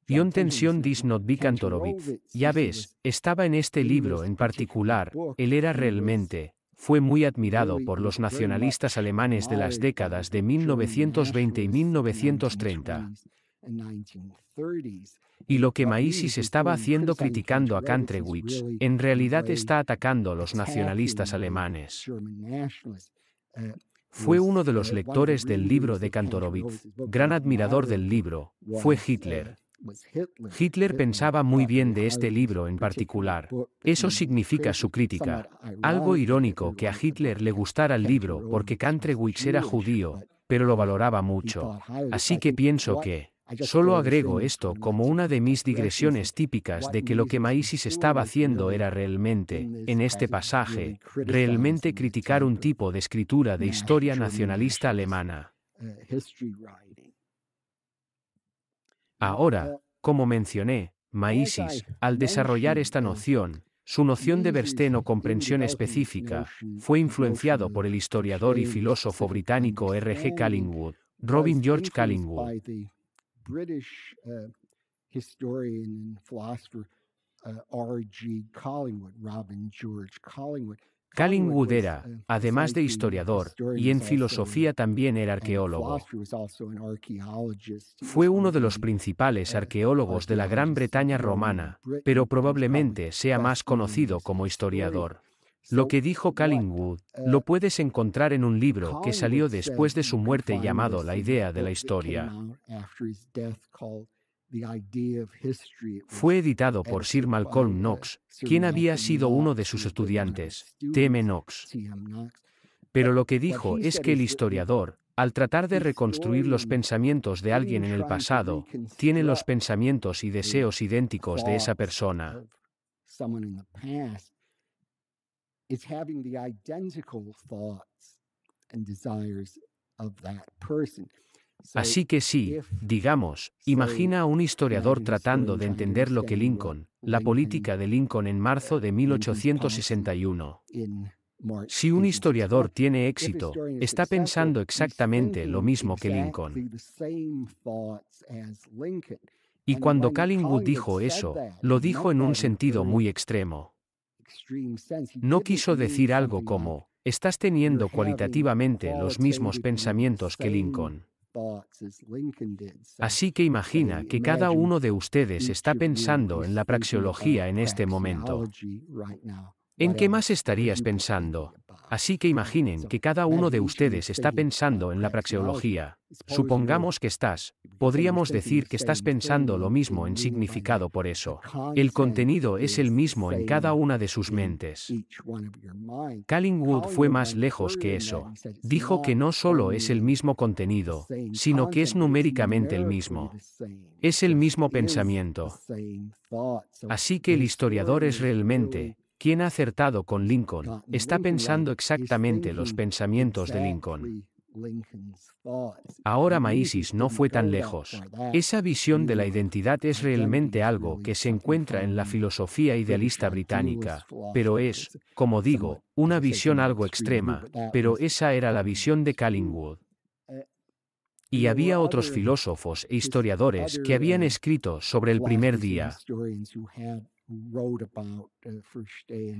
tensión dis not Bikantorovitz, Ya ves, estaba en este libro en particular, él era realmente, fue muy admirado por los nacionalistas alemanes de las décadas de 1920 y 1930. Y lo que Maisis estaba haciendo criticando a Kantrewitz, en realidad está atacando a los nacionalistas alemanes fue uno de los lectores del libro de Kantorowicz. Gran admirador del libro, fue Hitler. Hitler pensaba muy bien de este libro en particular. Eso significa su crítica. Algo irónico que a Hitler le gustara el libro porque Kantrewicz era judío, pero lo valoraba mucho. Así que pienso que, Solo agrego esto como una de mis digresiones típicas de que lo que Maísis estaba haciendo era realmente, en este pasaje, realmente criticar un tipo de escritura de historia nacionalista alemana. Uh, Ahora, uh, como mencioné, Maísis, al desarrollar esta noción, su noción de Versten o comprensión específica, fue influenciado por el historiador y filósofo británico R. G. Collingwood, Robin George Collingwood. British uh, uh, Collingwood, Robin George Collingwood. Collingwood era, uh, además de historiador, y en filosofía también era arqueólogo. Fue uno de los principales arqueólogos de la Gran Bretaña romana, pero probablemente sea más conocido como historiador. Lo que dijo Collingwood, lo puedes encontrar en un libro que salió después de su muerte llamado La idea de la historia. Fue editado por Sir Malcolm Knox, quien había sido uno de sus estudiantes, T.M. Knox. Pero lo que dijo es que el historiador, al tratar de reconstruir los pensamientos de alguien en el pasado, tiene los pensamientos y deseos idénticos de esa persona. Así que sí, digamos, imagina a un historiador tratando de entender lo que Lincoln, la política de Lincoln en marzo de 1861. Si un historiador tiene éxito, está pensando exactamente lo mismo que Lincoln. Y cuando Collingwood dijo eso, lo dijo en un sentido muy extremo. No quiso decir algo como, estás teniendo cualitativamente los mismos pensamientos que Lincoln. Así que imagina que cada uno de ustedes está pensando en la praxeología en este momento. ¿En qué más estarías pensando? Así que imaginen que cada uno de ustedes está pensando en la praxeología. Supongamos que estás, podríamos decir que estás pensando lo mismo en significado por eso. El contenido es el mismo en cada una de sus mentes. Collingwood fue más lejos que eso. Dijo que no solo es el mismo contenido, sino que es numéricamente el mismo. Es el mismo pensamiento. Así que el historiador es realmente, quien ha acertado con Lincoln está pensando exactamente los pensamientos de Lincoln. Ahora Maísis no fue tan lejos. Esa visión de la identidad es realmente algo que se encuentra en la filosofía idealista británica, pero es, como digo, una visión algo extrema, pero esa era la visión de Collingwood. Eh, y había otros filósofos e historiadores que habían escrito sobre el primer día. Uh, uh,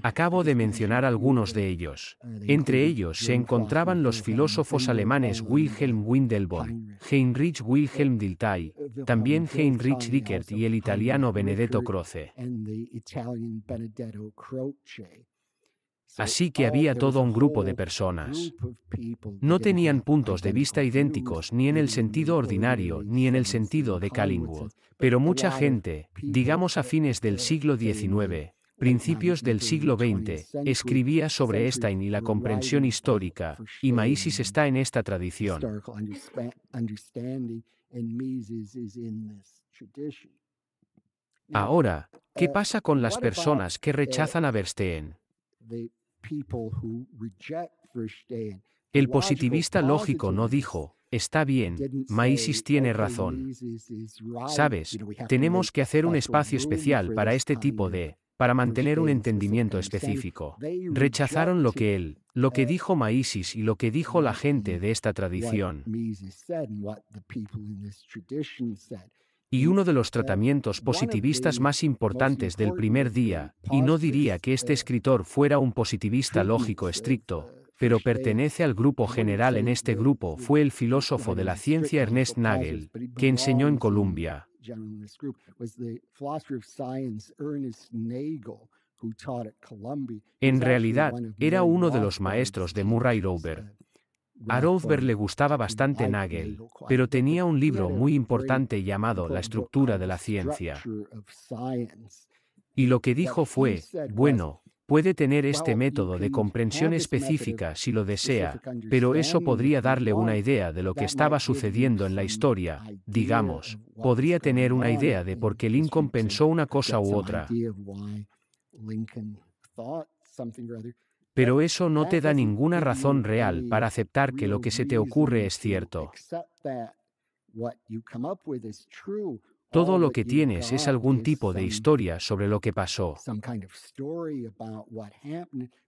Acabo de mencionar algunos de ellos. Uh, Entre ellos se encontraban los filósofos alemanes Wilhelm Windelborn, Heinrich Wilhelm Dilthey, también Heinrich Rickert y el italiano Benedetto Croce. Así que había todo un grupo de personas. No tenían puntos de vista idénticos ni en el sentido ordinario ni en el sentido de Collingwood. Pero mucha gente, digamos a fines del siglo XIX, principios del siglo XX, escribía sobre Stein y la comprensión histórica, y Maísis está en esta tradición. Ahora, ¿qué uh, pasa con las personas que rechazan a Verstehen? El positivista lógico no dijo, Está bien, Maísis tiene razón. Sabes, tenemos que hacer un espacio especial para este tipo de, para mantener un entendimiento específico. Rechazaron lo que él, lo que dijo Maísis y lo que dijo la gente de esta tradición. Y uno de los tratamientos positivistas más importantes del primer día, y no diría que este escritor fuera un positivista lógico estricto, pero pertenece al grupo general en este grupo fue el filósofo de la ciencia Ernest Nagel, que enseñó en Colombia. En realidad, era uno de los maestros de Murray Rover. A Rover le gustaba bastante Nagel, pero tenía un libro muy importante llamado La estructura de la ciencia. Y lo que dijo fue, bueno, Puede tener este método de comprensión específica si lo desea, pero eso podría darle una idea de lo que estaba sucediendo en la historia, digamos, podría tener una idea de por qué Lincoln pensó una cosa u otra. Pero eso no te da ninguna razón real para aceptar que lo que se te ocurre es cierto. Todo lo que tienes es algún tipo de historia sobre lo que pasó.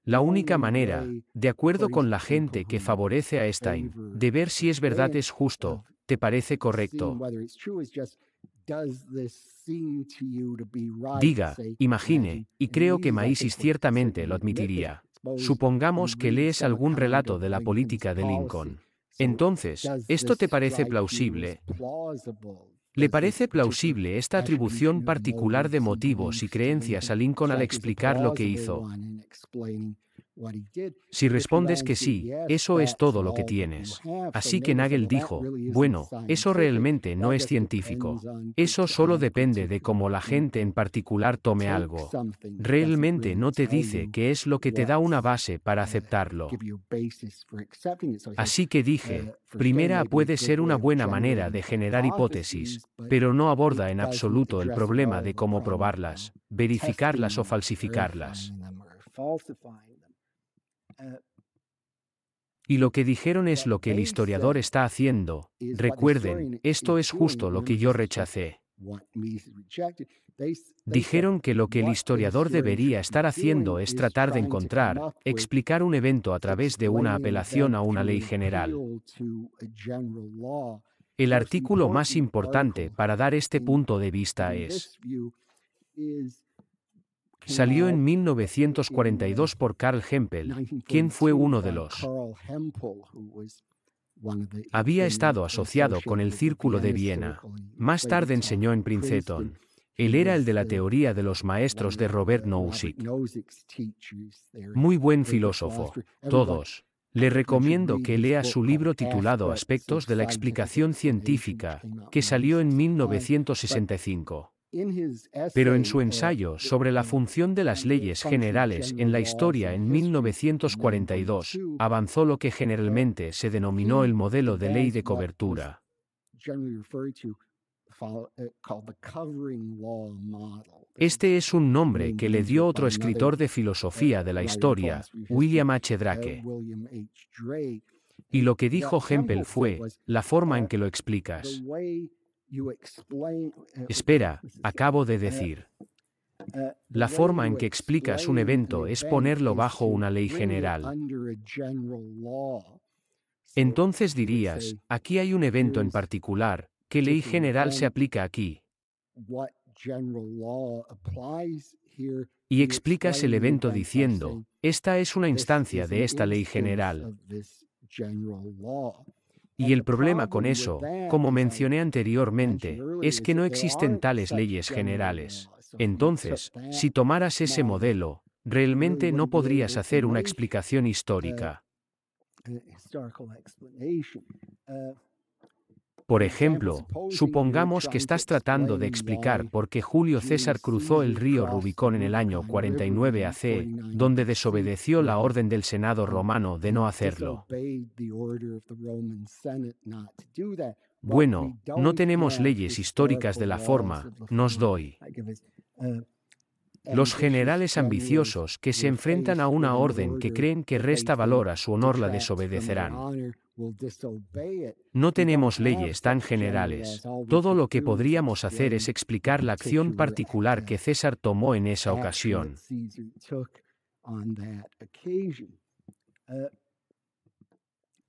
La única manera, de acuerdo con la gente que favorece a Stein, de ver si es verdad es justo, te parece correcto. Diga, imagine, y creo que Maísis ciertamente lo admitiría. Supongamos que lees algún relato de la política de Lincoln. Entonces, ¿esto te parece plausible? ¿Le parece plausible esta atribución particular de motivos y creencias a Lincoln al explicar lo que hizo? Si respondes que sí, eso es todo lo que tienes. Así que Nagel dijo, bueno, eso realmente no es científico. Eso solo depende de cómo la gente en particular tome algo. Realmente no te dice que es lo que te da una base para aceptarlo. Así que uh, dije, primera puede ser una buena manera de generar hipótesis, pero no aborda en absoluto el problema de cómo probarlas, verificarlas o falsificarlas. Eh, y lo que dijeron es lo que el historiador está haciendo. Recuerden, esto es justo lo que yo rechacé. Dijeron que lo que el historiador debería estar haciendo es tratar de encontrar, explicar un evento a través de una apelación a una ley general. El artículo más importante para dar este punto de vista es, Salió en 1942 por Karl Hempel, quien fue uno de los había estado asociado con el Círculo de Viena. Más tarde enseñó en Princeton. Él era el de la teoría de los maestros de Robert Nozick. Muy buen filósofo. Todos. Le recomiendo que lea su libro titulado Aspectos de la Explicación Científica, que salió en 1965. Pero en su ensayo sobre la función de las leyes generales en la historia en 1942, avanzó lo que generalmente se denominó el modelo de ley de cobertura. Eh, este es un nombre que le dio otro escritor de eh, filosofía de la historia, William H. Drake. Y lo que dijo Hempel fue, la forma en que lo explicas. Uh, uh, Espera, acabo de uh, decir. La forma en que explicas un evento es ponerlo bajo una ley general. Entonces dirías, aquí hay un evento en particular, ¿qué ley general se aplica aquí? Y explicas el evento diciendo, esta es una instancia de esta ley general. Y el problema con eso, como mencioné anteriormente, es que no existen tales leyes generales. Entonces, si tomaras ese modelo, realmente no podrías hacer una explicación histórica. Por ejemplo, supongamos que estás tratando de explicar por qué Julio César cruzó el río Rubicón en el año 49 AC, donde desobedeció la orden del Senado romano de no hacerlo. Bueno, no tenemos leyes históricas de la forma, nos doy. Los generales ambiciosos que se enfrentan a una orden que creen que resta valor a su honor la desobedecerán. No tenemos leyes tan generales. Todo lo que podríamos hacer es explicar la acción particular que César tomó en esa ocasión. Uh,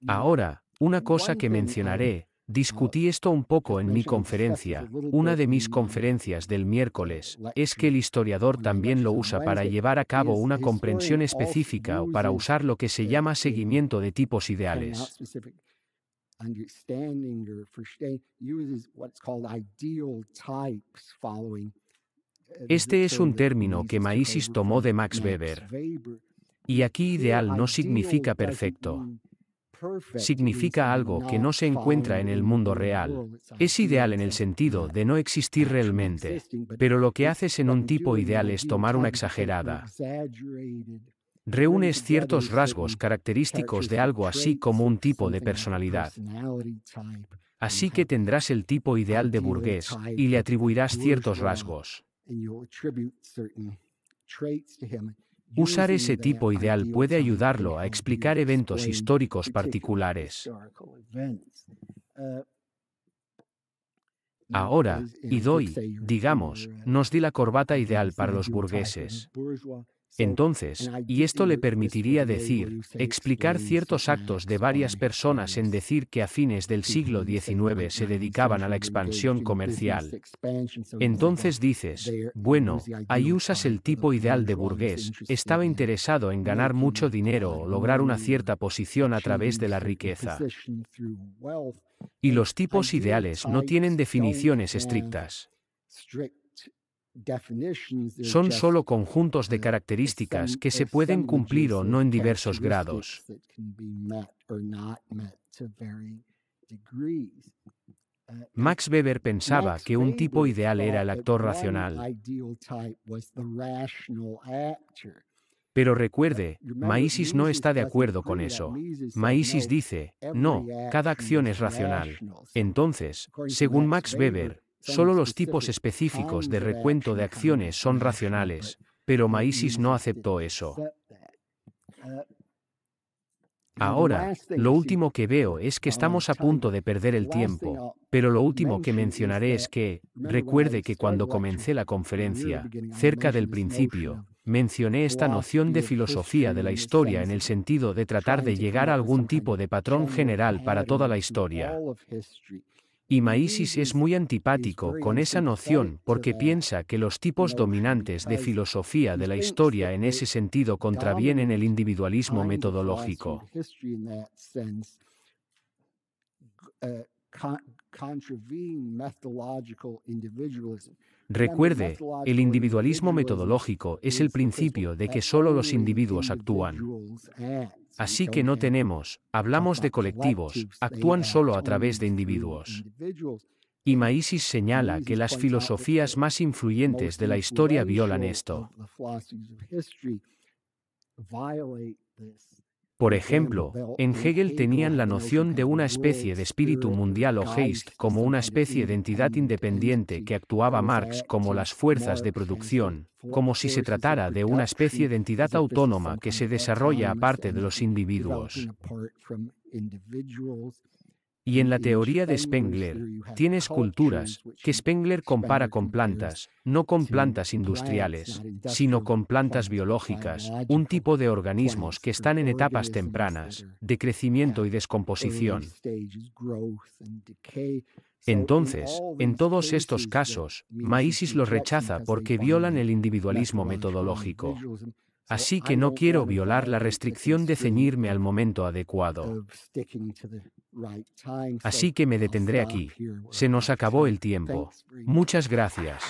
Ahora, una cosa que mencionaré, Discutí esto un poco en mi conferencia. Una de mis conferencias del miércoles es que el historiador también lo usa para llevar a cabo una comprensión específica o para usar lo que se llama seguimiento de tipos ideales. Este es un término que Maísis tomó de Max Weber. Y aquí ideal no significa perfecto significa algo que no se encuentra en el mundo real. Es ideal en el sentido de no existir realmente, pero lo que haces en un tipo ideal es tomar una exagerada. Reúnes ciertos rasgos característicos de algo así como un tipo de personalidad. Así que tendrás el tipo ideal de burgués y le atribuirás ciertos rasgos. Usar ese tipo ideal puede ayudarlo a explicar eventos históricos particulares. Ahora, y doy, digamos, nos di la corbata ideal para los burgueses. Entonces, y esto le permitiría decir, explicar ciertos actos de varias personas en decir que a fines del siglo XIX se dedicaban a la expansión comercial. Entonces dices, bueno, ahí usas el tipo ideal de burgués, estaba interesado en ganar mucho dinero o lograr una cierta posición a través de la riqueza. Y los tipos ideales no tienen definiciones estrictas son solo conjuntos de características que se pueden cumplir o no en diversos grados. Uh, Max Weber pensaba que un tipo ideal era el actor racional. Pero recuerde, Maísis no está de acuerdo con eso. Maísis dice, no, cada acción es racional. Entonces, según Max Weber, Solo los tipos específicos de recuento de acciones son racionales, pero Maísis no aceptó eso. Eh, eh, Ahora, lo último que veo es que estamos a punto de perder el tiempo, pero lo último que mencionaré es que, recuerde que cuando comencé la conferencia, cerca del principio, mencioné esta noción de filosofía de la historia en el sentido de tratar de llegar a algún tipo de patrón general para toda la historia. Y Maísis es muy antipático con esa noción porque piensa que los tipos dominantes de filosofía de la historia en ese sentido contravienen el individualismo metodológico. Recuerde, el individualismo metodológico es el principio de que solo los individuos actúan. Así que no tenemos, hablamos de colectivos, actúan solo a través de individuos. Y Maísis señala que las filosofías más influyentes de la historia violan esto. Por ejemplo, en Hegel tenían la noción de una especie de espíritu mundial o Geist como una especie de entidad independiente que actuaba Marx como las fuerzas de producción, como si se tratara de una especie de entidad autónoma que se desarrolla aparte de los individuos. Y en la teoría de Spengler, tienes culturas, que Spengler compara con plantas, no con plantas industriales, sino con plantas biológicas, un tipo de organismos que están en etapas tempranas, de crecimiento y descomposición. Entonces, en todos estos casos, Maísis los rechaza porque violan el individualismo metodológico. Así que no quiero violar la restricción de ceñirme al momento adecuado. Así que me detendré aquí. Se nos acabó el tiempo. Muchas gracias.